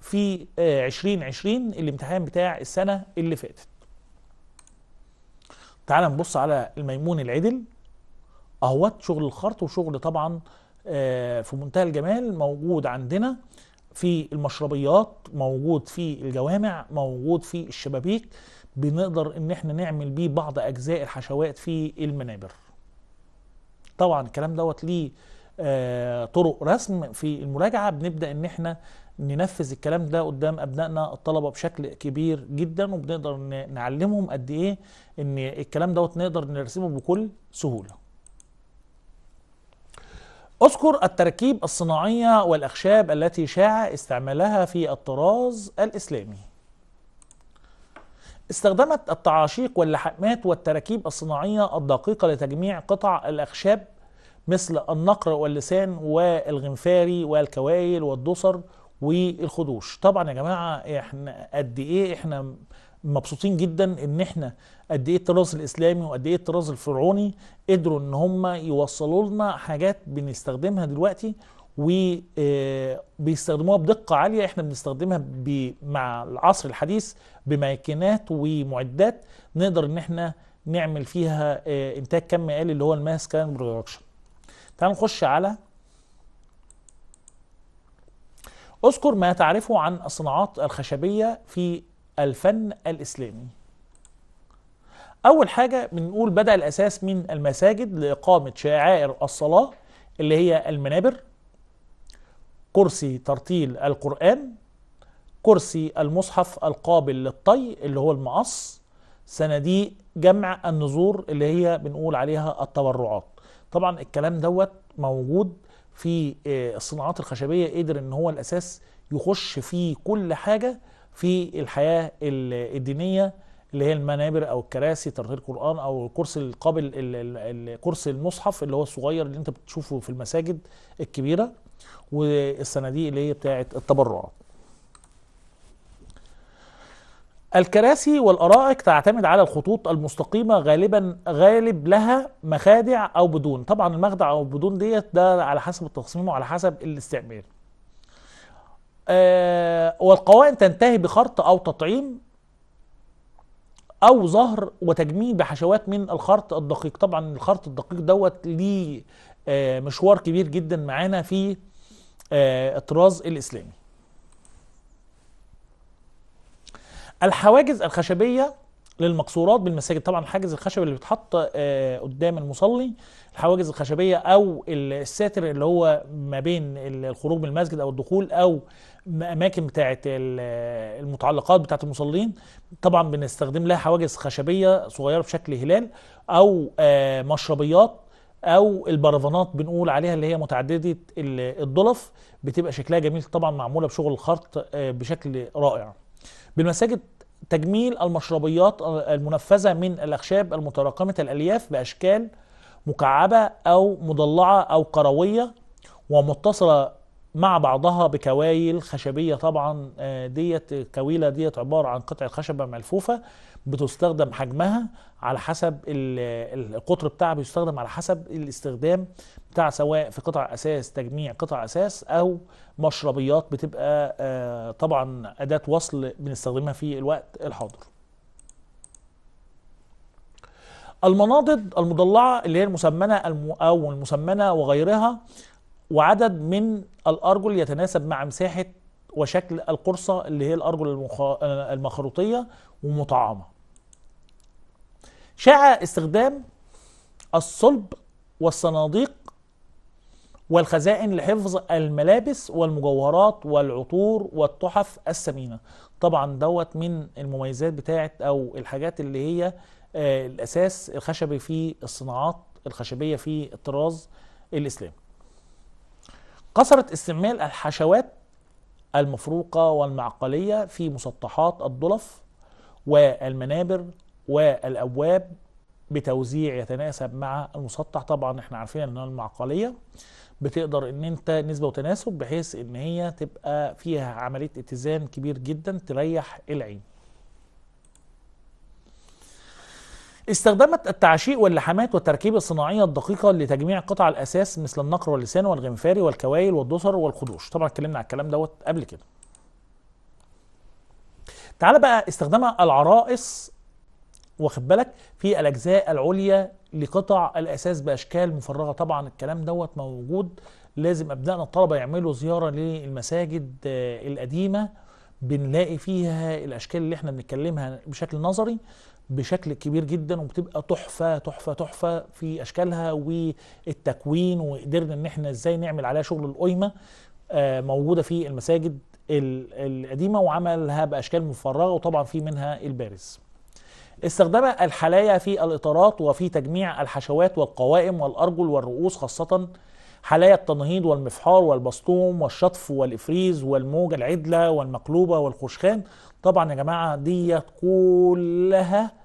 في 2020 آه، الامتحان بتاع السنه اللي فاتت تعال نبص على الميمون العدل اهوت شغل الخرط وشغل طبعا في منتهى الجمال موجود عندنا في المشربيات موجود في الجوامع موجود في الشبابيك بنقدر ان احنا نعمل بيه بعض اجزاء الحشوات في المنابر طبعا الكلام دوت ليه آه طرق رسم في المراجعه بنبدا ان احنا ننفذ الكلام ده قدام ابنائنا الطلبه بشكل كبير جدا وبنقدر نعلمهم قد ايه ان الكلام دوت نقدر نرسمه بكل سهوله اذكر التركيب الصناعية والأخشاب التي شاع استعمالها في الطراز الإسلامي استخدمت التعاشيق واللحمات والتراكيب الصناعية الدقيقة لتجميع قطع الأخشاب مثل النقر واللسان والغنفاري والكوايل والدصر والخدوش طبعا يا جماعة احنا قد ايه احنا مبسوطين جدا ان احنا قد ايه الطراز الاسلامي وقد ايه الطراز الفرعوني قدروا ان هم يوصلوا لنا حاجات بنستخدمها دلوقتي وبيستخدموها آه، بدقه عاليه احنا بنستخدمها مع العصر الحديث بماكينات ومعدات نقدر ان احنا نعمل فيها آه، انتاج كم آلي اللي هو الماس كان برودكشن تعال نخش على اذكر ما تعرفه عن الصناعات الخشبيه في الفن الإسلامي أول حاجة بنقول بدأ الأساس من المساجد لإقامة شعائر الصلاة اللي هي المنابر كرسي ترتيل القرآن كرسي المصحف القابل للطي اللي هو المقص صناديق جمع النذور اللي هي بنقول عليها التبرعات طبعا الكلام دوت موجود في آه، الصناعات الخشبيه قدر ان هو الاساس يخش في كل حاجه في الحياة الدينية اللي هي المنابر او الكراسي ترتيل القران او كرسي القابل كرسي المصحف اللي هو الصغير اللي انت بتشوفه في المساجد الكبيره والصناديق اللي هي بتاعه التبرعات الكراسي والارائك تعتمد على الخطوط المستقيمه غالبا غالب لها مخادع او بدون طبعا المخدع او بدون ديت ده على حسب التصميم وعلى حسب الاستعمال آه، والقوائم تنتهي بخرط أو تطعيم أو ظهر وتجميع بحشوات من الخرط الدقيق طبعا الخرط الدقيق دوت ليه آه، مشوار كبير جدا معانا في آه، الطراز الإسلامي الحواجز الخشبية للمقصورات بالمساجد طبعا الحاجز الخشبي اللي بيتحط آه، قدام المصلي الحواجز الخشبيه او الساتر اللي هو ما بين الخروج من المسجد او الدخول او اماكن بتاعه المتعلقات بتاعه المصلين طبعا بنستخدم لها حواجز خشبيه صغيره بشكل هلال او آه، مشربيات او البرفانات بنقول عليها اللي هي متعدده الضلف بتبقى شكلها جميل طبعا معموله بشغل الخرط آه، بشكل رائع بالمساجد تجميل المشربيات المنفذة من الأخشاب المتراكمة الألياف بأشكال مكعبة أو مضلعة أو كروية ومتصلة مع بعضها بكوايل خشبية طبعا آه، ديت الكويلة ديت عبارة عن قطع خشبة ملفوفة بتستخدم حجمها على حسب القطر بتاعها بيستخدم على حسب الاستخدام بتاع سواء في قطع اساس تجميع قطع اساس او مشربيات بتبقى آه، طبعا اداه وصل بنستخدمها في الوقت الحاضر المناضد المضلعه اللي هي المسمنه او المسمنه وغيرها وعدد من الارجل يتناسب مع مساحه وشكل القرصه اللي هي الارجل المخروطيه ومطعمه شاع استخدام الصلب والصناديق والخزائن لحفظ الملابس والمجوهرات والعطور والتحف الثمينه طبعا دوت من المميزات بتاعه او الحاجات اللي هي آه، الاساس الخشبي في الصناعات الخشبيه في الطراز الاسلامي كثرة استعمال الحشوات المفروقة والمعقلية في مسطحات الضلف والمنابر والأبواب بتوزيع يتناسب مع المسطح طبعا احنا عارفين ان المعقليه بتقدر ان انت نسبه وتناسب بحيث ان هي تبقى فيها عمليه اتزان كبير جدا تريح العين استخدمت التعشيق واللحامات والتركيبة الصناعية الدقيقة لتجميع قطع الأساس مثل النقر واللسان والغنفاري والكوايل والدسر والخدوش طبعا اتكلمنا على الكلام دوت قبل كده تعال بقى استخدمها العرائس واخد بالك في الاجزاء العليا لقطع الاساس باشكال مفرغه طبعا الكلام دوت موجود لازم ابنائنا الطلبه يعملوا زياره للمساجد آه، القديمه بنلاقي فيها الاشكال اللي احنا بنتكلمها بشكل نظري بشكل كبير جدا وبتبقى تحفه تحفه تحفه في اشكالها والتكوين وقدرنا ان احنا ازاي نعمل عليها شغل القيمه آه، موجوده في المساجد القديمه وعملها باشكال مفرغه وطبعا في منها البارز استخدم الحلايا في الإطارات وفي تجميع الحشوات والقوائم والأرجل والرؤوس خاصة حلايا التنهيض والمفحار والبسطوم والشطف والإفريز والموجة العدلة والمقلوبة والخشخان طبعا يا جماعة ديت كلها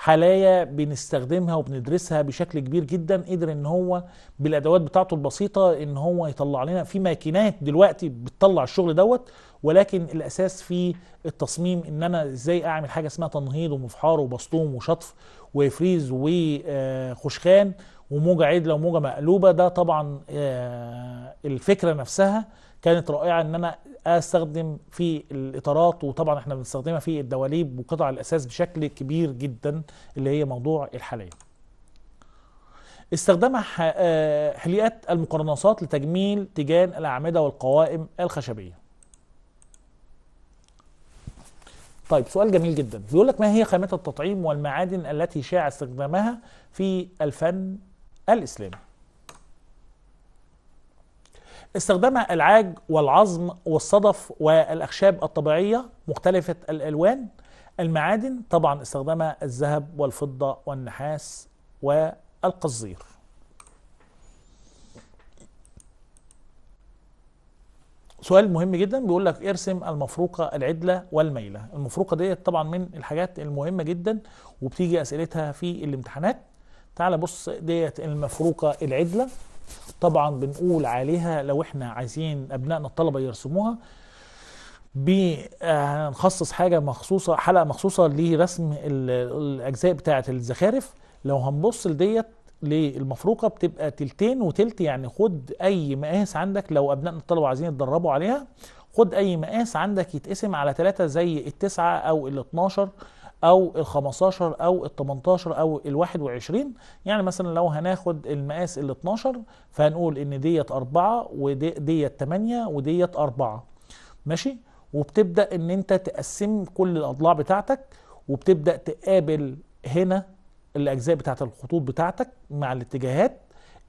حلايا بنستخدمها وبندرسها بشكل كبير جدا قدر ان هو بالادوات بتاعته البسيطه ان هو يطلع لنا في ماكينات دلوقتي بتطلع الشغل دوت ولكن الاساس في التصميم ان انا ازاي اعمل حاجه اسمها تنهيض ومفحار وبسطوم وشطف وفريز وخشخان وموجة عدلة وموجة مقلوبة ده طبعا آه، الفكرة نفسها كانت رائعة ان انا استخدم في الاطارات وطبعا احنا بنستخدمها في الدواليب وقطع الاساس بشكل كبير جدا اللي هي موضوع الحلايب استخدام آه، حليقات المقرنصات لتجميل تيجان الأعمدة والقوائم الخشبية طيب سؤال جميل جدا بيقول لك ما هي خامات التطعيم والمعادن التي شاع استخدامها في الفن الإسلامي استخدام العاج والعظم والصدف والأخشاب الطبيعية مختلفة الألوان المعادن طبعا استخدام الذهب والفضة والنحاس والقصدير سؤال مهم جدا بيقول لك ارسم المفروقه العدله والميله المفروقه ديت طبعا من الحاجات المهمه جدا وبتيجي اسئلتها في الامتحانات تعال بص ديت المفروقه العدله طبعا بنقول عليها لو احنا عايزين ابنائنا الطلبه يرسموها بنخصص آه، حاجه مخصوصه حلقه مخصوصه لرسم الاجزاء بتاعه الزخارف لو هنبص لديت للمفروقه بتبقى تلتين وتلت يعني خد اي مقاس عندك لو ابنائنا الطلبه عايزين يتدربوا عليها خد اي مقاس عندك يتقسم على ثلاثه زي التسعه او ال 12 او ال 15 او ال 18 او ال 21 يعني مثلا لو هناخد المقاس ال 12 فهنقول ان ديت 4 وديت 8 وديت 4 ماشي وبتبدا ان انت تقسم كل الاضلاع بتاعتك وبتبدا تقابل هنا الاجزاء بتاعه الخطوط بتاعتك مع الاتجاهات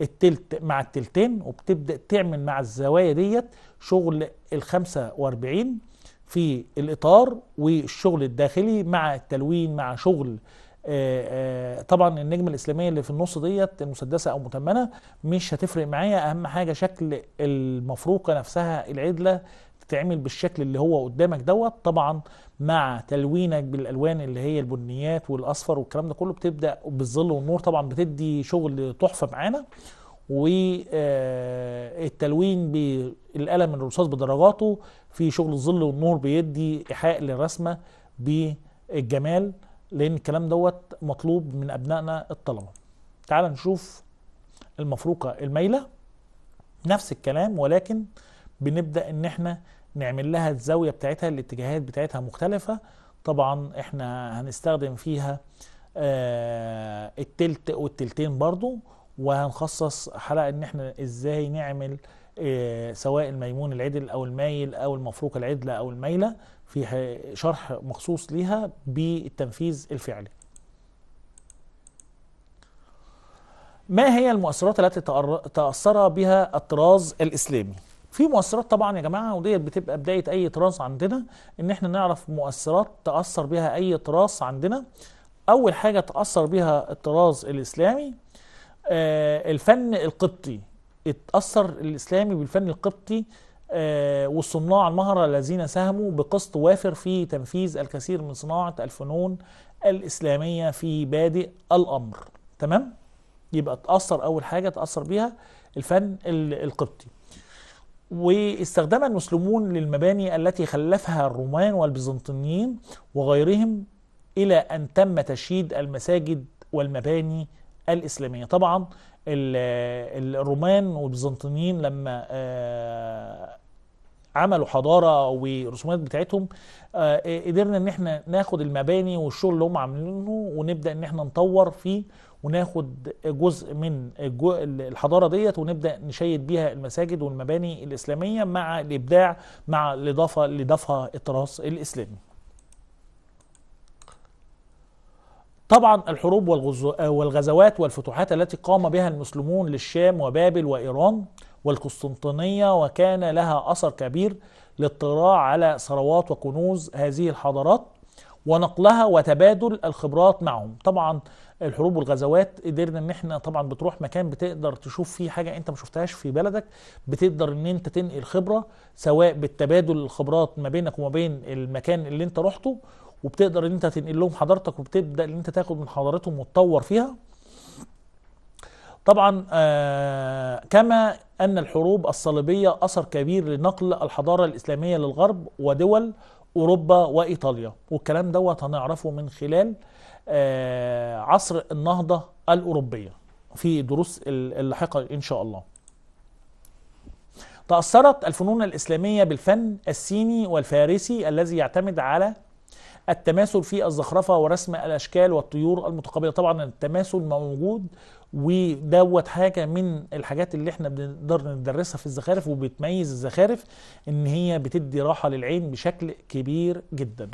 التلت مع التلتين وبتبدا تعمل مع الزوايا ديت شغل ال 45 في الاطار والشغل الداخلي مع التلوين مع شغل آه، آه، طبعا النجمه الاسلاميه اللي في النص ديت مسدسه او متمنه مش هتفرق معايا اهم حاجه شكل المفروقه نفسها العدله تعمل بالشكل اللي هو قدامك دوت طبعا مع تلوينك بالالوان اللي هي البنيات والاصفر والكلام ده كله بتبدا بالظل والنور طبعا بتدي شغل تحفه معانا والتلوين آه، بالقلم الرصاص بدرجاته في شغل الظل والنور بيدي ايحاء للرسمه بالجمال لان الكلام دوت مطلوب من ابنائنا الطلبه تعال نشوف المفروقه المايله نفس الكلام ولكن بنبدا ان احنا نعمل لها الزاوية بتاعتها الاتجاهات بتاعتها مختلفة طبعا احنا هنستخدم فيها آه، التلت والتلتين برضو وهنخصص حلقة ان احنا ازاي نعمل آه، سواء الميمون العدل او المايل او المفروق العدلة او الميلة في شرح مخصوص ليها بالتنفيذ الفعلي ما هي المؤثرات التي تأثر بها الطراز الإسلامي؟ في مؤثرات طبعا يا جماعه وديت بتبقى بدايه اي تراث عندنا ان احنا نعرف مؤثرات تاثر بها اي تراث عندنا اول حاجه تاثر بها الطراز الاسلامي آه الفن القبطي اتاثر الاسلامي بالفن القبطي آه والصناع المهره الذين ساهموا بقسط وافر في تنفيذ الكثير من صناعه الفنون الاسلاميه في بادئ الامر تمام يبقى تاثر اول حاجه تاثر بها الفن القبطي واستخدمها المسلمون للمباني التي خلفها الرومان والبيزنطيين وغيرهم إلى أن تم تشييد المساجد والمباني الإسلامية طبعا الرومان والبيزنطيين لما آه، عملوا حضارة ورسومات بتاعتهم آه، قدرنا ان احنا ناخد المباني والشغل اللي هم عاملينه ونبدأ ان احنا نطور فيه وناخد جزء من الحضاره ديت ونبدا نشيد بيها المساجد والمباني الاسلاميه مع الابداع مع الاضافه لضفها التراث الاسلامي طبعا الحروب والغزوات والفتوحات التي قام بها المسلمون للشام وبابل وايران والقسطنطينيه وكان لها اثر كبير للطلاع على ثروات وكنوز هذه الحضارات ونقلها وتبادل الخبرات معهم طبعا الحروب والغزوات قدرنا ان احنا طبعا بتروح مكان بتقدر تشوف فيه حاجه انت ما شفتهاش في بلدك بتقدر ان انت تنقل خبره سواء بالتبادل الخبرات ما بينك وما بين المكان اللي انت رحته وبتقدر ان انت تنقل لهم حضارتك وبتبدا ان انت تاخد من حضارتهم وتطور فيها طبعا آه، كما ان الحروب الصليبيه اثر كبير لنقل الحضاره الاسلاميه للغرب ودول اوروبا وايطاليا والكلام دوت هنعرفه من خلال آه، عصر النهضه الاوروبيه في دروس اللاحقه ان شاء الله تاثرت الفنون الاسلاميه بالفن الصيني والفارسي الذي يعتمد على التماثل في الزخرفه ورسم الاشكال والطيور المتقابله طبعا التماثل موجود ودوت حاجه من الحاجات اللي احنا بنقدر ندرسها في الزخارف وبتميز الزخارف ان هي بتدي راحه للعين بشكل كبير جدا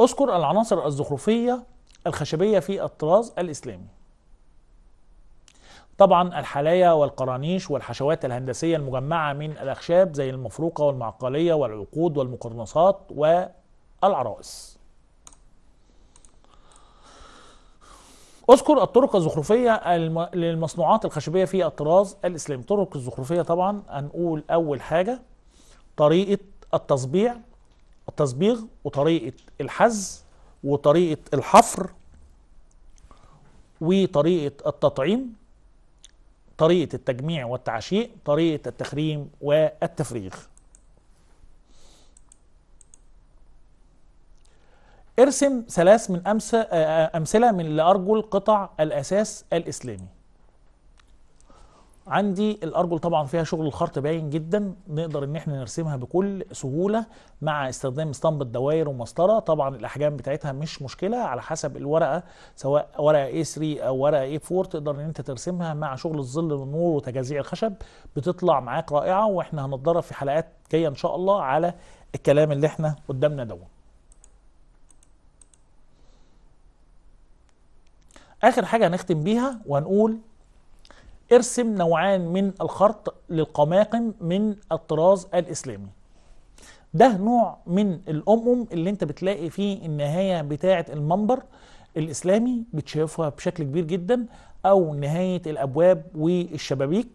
اذكر العناصر الزخرفيه الخشبيه في الطراز الاسلامي طبعا الحلايا والقرانيش والحشوات الهندسية المجمعة من الأخشاب زي المفروقة والمعقلية والعقود والمقرنصات والعرائس اذكر الطرق الزخرفية للمصنوعات الخشبية في الطراز الإسلامي طرق الزخرفية طبعا هنقول أول حاجة طريقة التصبيع التصبيغ وطريقة الحز وطريقة الحفر وطريقة التطعيم طريقة التجميع والتعشيق طريقة التخريم والتفريغ ارسم ثلاث من آه، آه، أمثلة من اللي أرجو القطع الأساس الإسلامي عندي الارجل طبعا فيها شغل الخرط باين جدا نقدر ان احنا نرسمها بكل سهوله مع استخدام اسطمبه دوائر ومسطره طبعا الاحجام بتاعتها مش مشكله على حسب الورقه سواء ورقه A3 او ورقه A4 تقدر ان انت ترسمها مع شغل الظل والنور وتجازيع الخشب بتطلع معاك رائعه واحنا هنتدرب في حلقات جايه ان شاء الله على الكلام اللي احنا قدامنا دوت اخر حاجه هنختم بيها وهنقول ارسم نوعان من الخرط للقماقم من الطراز الإسلامي ده نوع من الأمم اللي انت بتلاقي فيه النهاية بتاعة المنبر الإسلامي بتشوفها بشكل كبير جدا أو نهاية الأبواب والشبابيك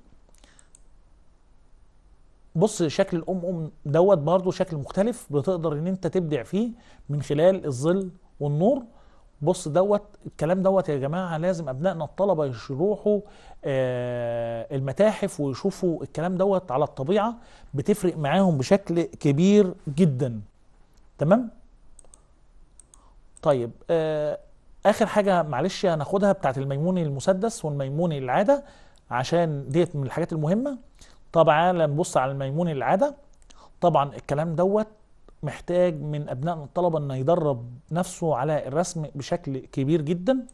بص شكل الأمم دوت برضو شكل مختلف بتقدر ان انت تبدع فيه من خلال الظل والنور بص دوت الكلام دوت يا جماعه لازم ابنائنا الطلبه يروحوا آه المتاحف ويشوفوا الكلام دوت على الطبيعه بتفرق معاهم بشكل كبير جدا تمام طيب آه اخر حاجه معلش هناخدها بتاعت الميموني المسدس والميموني العاده عشان ديت من الحاجات المهمه طبعا نبص على الميموني العاده طبعا الكلام دوت محتاج من ابناء الطلبه انه يدرب نفسه على الرسم بشكل كبير جدا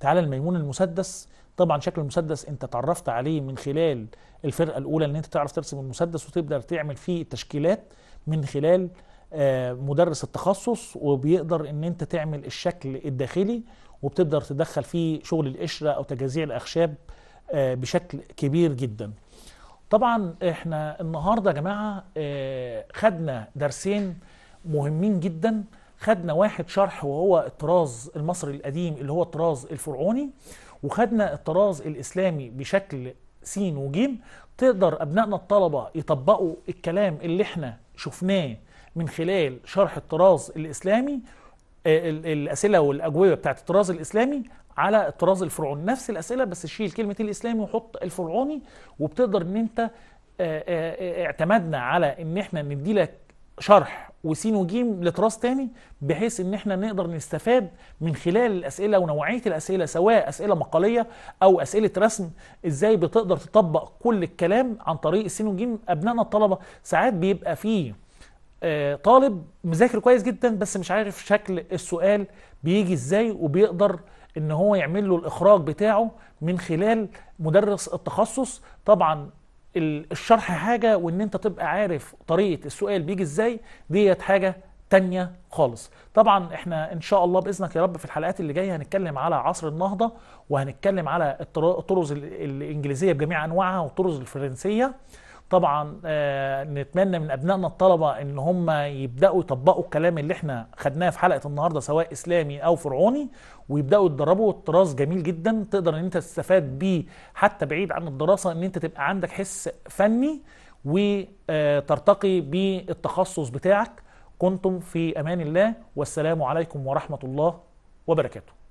تعالى الميمون المسدس طبعا شكل المسدس انت تعرفت عليه من خلال الفرقه الاولى ان انت تعرف ترسم المسدس وتقدر تعمل فيه التشكيلات من خلال آه، مدرس التخصص وبيقدر ان انت تعمل الشكل الداخلي وبتقدر تدخل فيه شغل القشره او تجازيع الاخشاب آه، بشكل كبير جدا طبعا احنا النهارده يا جماعه آه، خدنا درسين مهمين جدا خدنا واحد شرح وهو الطراز المصري القديم اللي هو الطراز الفرعوني وخدنا الطراز الاسلامي بشكل س وج تقدر ابنائنا الطلبه يطبقوا الكلام اللي احنا شفناه من خلال شرح الطراز الاسلامي آه، الاسئله والاجوبه بتاعت الطراز الاسلامي على الطراز الفرعوني نفس الاسئله بس شيل كلمه الاسلامي وحط الفرعوني وبتقدر ان انت آه، آه، آه، اعتمدنا على ان احنا ندي لك شرح وسين وجيم لطراز تاني بحيث ان احنا نقدر نستفاد من خلال الاسئله ونوعيه الاسئله سواء اسئله مقاليه او اسئله رسم ازاي بتقدر تطبق كل الكلام عن طريق السين وجيم ابنائنا الطلبه ساعات بيبقى فيه طالب مذاكر كويس جدا بس مش عارف شكل السؤال بيجي ازاي وبيقدر ان هو يعمل له الاخراج بتاعه من خلال مدرس التخصص طبعا الشرح حاجه وان انت تبقى عارف طريقه السؤال بيجي ازاي ديت حاجه تانية خالص طبعا احنا ان شاء الله باذنك يا رب في الحلقات اللي جايه هنتكلم على عصر النهضه وهنتكلم على الطرز الانجليزيه بجميع انواعها والطرز الفرنسيه طبعا آه، نتمنى من ابنائنا الطلبه ان هم يبداوا يطبقوا الكلام اللي احنا خدناه في حلقه النهارده سواء اسلامي او فرعوني ويبداوا يتدربوا الطراز جميل جدا تقدر ان انت تستفاد بيه حتى بعيد عن الدراسه ان انت تبقى عندك حس فني وترتقي بالتخصص بتاعك كنتم في امان الله والسلام عليكم ورحمه الله وبركاته